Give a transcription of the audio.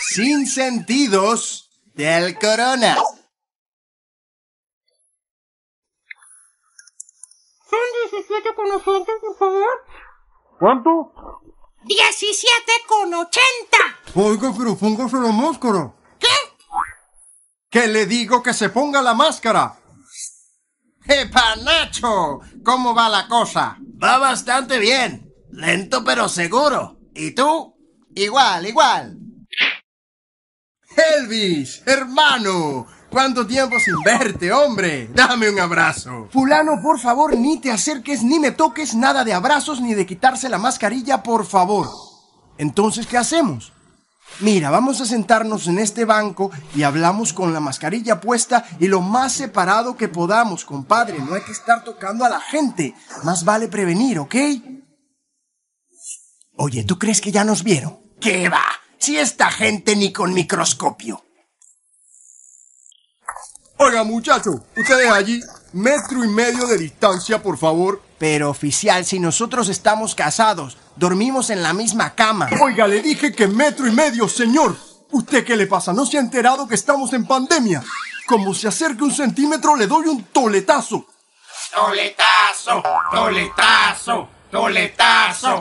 sin sentidos del corona. Son 17 con 80, por favor. ¿Cuánto? 17 con 80. Oiga, pero póngase la máscara. ¿Qué? ¿Qué le digo que se ponga la máscara. ¡Epa, Nacho! ¿Cómo va la cosa? Va bastante bien. Lento pero seguro. ¿Y tú? Igual, igual hermano, ¿Cuánto tiempo sin verte, hombre? Dame un abrazo. Fulano, por favor, ni te acerques, ni me toques, nada de abrazos, ni de quitarse la mascarilla, por favor. Entonces, ¿qué hacemos? Mira, vamos a sentarnos en este banco y hablamos con la mascarilla puesta y lo más separado que podamos, compadre. No hay que estar tocando a la gente. Más vale prevenir, ¿ok? Oye, ¿tú crees que ya nos vieron? ¿Qué va? Si esta gente ni con microscopio. Oiga, muchacho, ustedes allí, metro y medio de distancia, por favor. Pero, oficial, si nosotros estamos casados, dormimos en la misma cama. Oiga, le dije que metro y medio, señor. ¿Usted qué le pasa? ¿No se ha enterado que estamos en pandemia? Como se acerque un centímetro, le doy un toletazo. Toletazo, toletazo, toletazo.